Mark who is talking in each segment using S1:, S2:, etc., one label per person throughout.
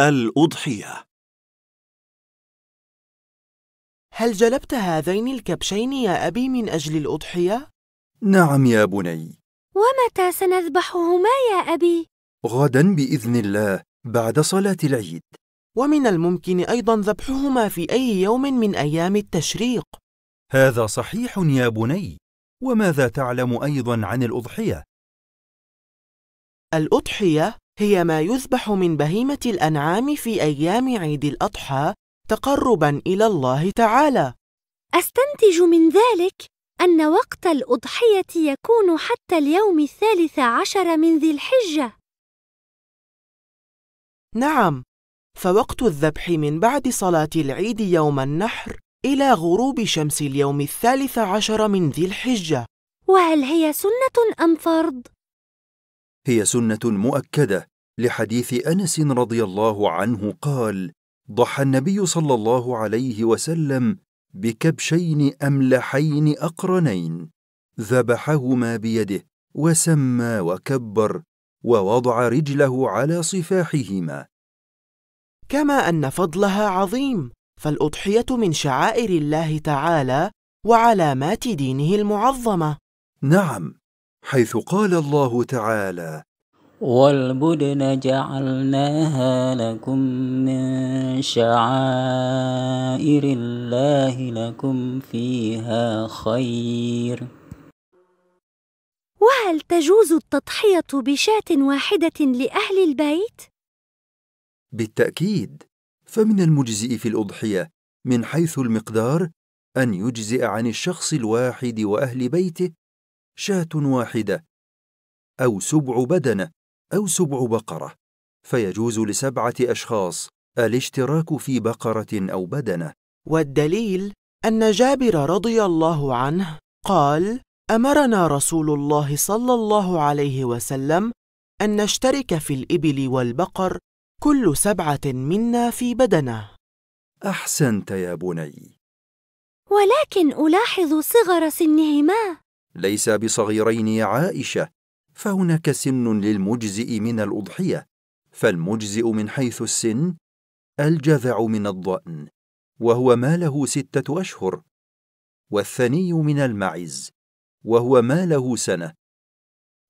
S1: الأضحية
S2: هل جلبت هذين الكبشين يا أبي من أجل الأضحية؟
S1: نعم يا بني
S3: ومتى سنذبحهما يا أبي؟
S1: غدا بإذن الله بعد صلاة العيد
S2: ومن الممكن أيضا ذبحهما في أي
S1: يوم من أيام التشريق هذا صحيح يا بني وماذا تعلم أيضا عن الأضحية؟ الأضحية هي
S2: ما يذبح من بهيمة الأنعام في أيام عيد الأضحى تقرباً إلى الله تعالى
S3: أستنتج من ذلك أن وقت الأضحية يكون حتى اليوم الثالث عشر من ذي الحجة
S2: نعم فوقت الذبح من بعد صلاة العيد يوم النحر إلى غروب شمس اليوم الثالث عشر من ذي الحجة
S3: وهل هي سنة أم فرض؟
S1: هي سنة مؤكدة لحديث انس رضي الله عنه قال ضحى النبي صلى الله عليه وسلم بكبشين املحين اقرنين ذبحهما بيده وسمى وكبر ووضع رجله على صفاحهما كما ان فضلها عظيم فالاضحيه
S2: من شعائر الله تعالى وعلامات دينه المعظمه
S1: نعم حيث قال الله تعالى والبدن جعلناها لكم من شعائر الله لكم فيها خير
S3: وهل تجوز التضحية بشاة واحدة لأهل البيت؟
S1: بالتأكيد فمن المجزئ في الأضحية من حيث المقدار أن يجزئ عن الشخص الواحد وأهل بيته شاة واحدة أو سبع بدنة أو سبع بقرة، فيجوز لسبعة أشخاص الاشتراك في بقرة أو بدنة.
S2: والدليل أن جابر رضي الله عنه قال: أمرنا رسول الله صلى الله عليه وسلم أن نشترك في الإبل والبقر كل سبعة منا في بدنه. أحسنت يا
S1: بني.
S3: ولكن ألاحظ صغر سنهما.
S1: ليس بصغيرين يا عائشة، فهناك سن للمجزئ من الأضحية، فالمجزئ من حيث السن الجذع من الضأن، وهو ما له ستة أشهر، والثني من المعز، وهو ما له سنة،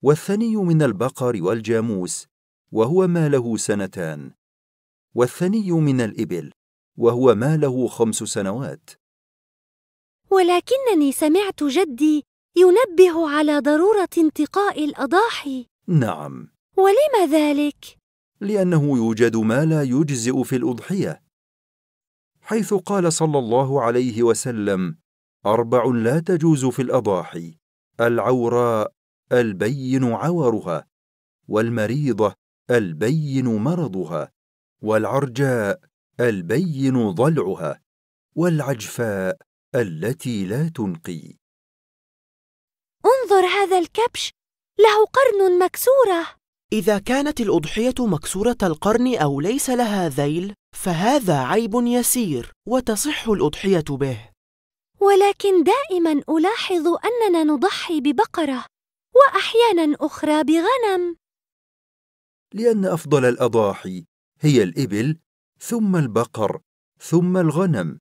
S1: والثني من البقر والجاموس، وهو ما له سنتان، والثني من الإبل، وهو ما له خمس سنوات.
S3: ولكنني سمعت جدي ينبه على ضرورة انتقاء الأضاحي نعم ولم ذلك؟
S1: لأنه يوجد ما لا يجزئ في الأضحية حيث قال صلى الله عليه وسلم أربع لا تجوز في الأضاحي العوراء البين عورها والمريضة البين مرضها والعرجاء البين ضلعها والعجفاء التي لا تنقي
S3: انظر هذا الكبش له قرن مكسورة
S2: إذا كانت الأضحية مكسورة القرن أو ليس لها ذيل فهذا عيب يسير وتصح الأضحية به
S3: ولكن دائما ألاحظ أننا نضحي ببقرة وأحيانا أخرى بغنم لأن أفضل
S1: الأضاحي هي الإبل ثم البقر ثم الغنم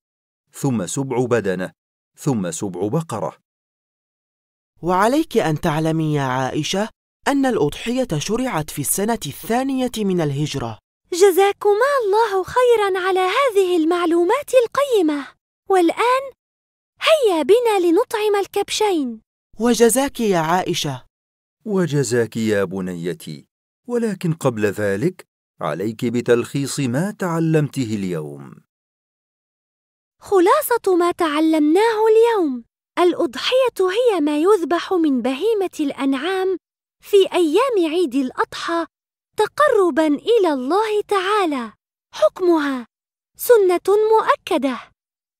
S1: ثم سبع بدنة ثم سبع بقرة
S2: وعليك أن تعلمي يا عائشة أن الأضحية شرعت في السنة الثانية من الهجرة
S3: جزاكما الله خيرا على هذه المعلومات القيمة والآن هيا بنا لنطعم الكبشين وجزاك
S2: يا عائشة
S1: وجزاك يا بنيتي ولكن قبل ذلك عليك بتلخيص ما تعلمته اليوم
S3: خلاصة ما تعلمناه اليوم الأضحية هي ما يذبح من بهيمة الأنعام في أيام عيد الأضحى تقربا إلى الله تعالى. حكمها سنة مؤكدة.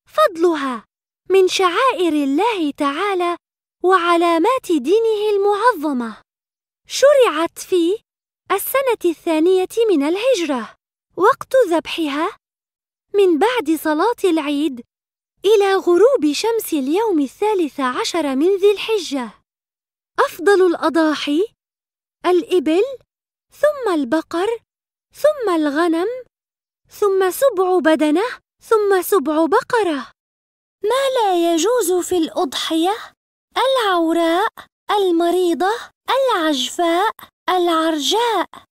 S3: فضلها من شعائر الله تعالى وعلامات دينه المعظمة. شرعت في السنة الثانية من الهجرة. وقت ذبحها من بعد صلاة العيد إلى غروب شمس اليوم الثالث عشر من ذي الحجة أفضل الأضاحي الإبل ثم البقر ثم الغنم ثم سبع بدنه ثم سبع بقرة ما لا يجوز في الأضحية العوراء المريضة العجفاء العرجاء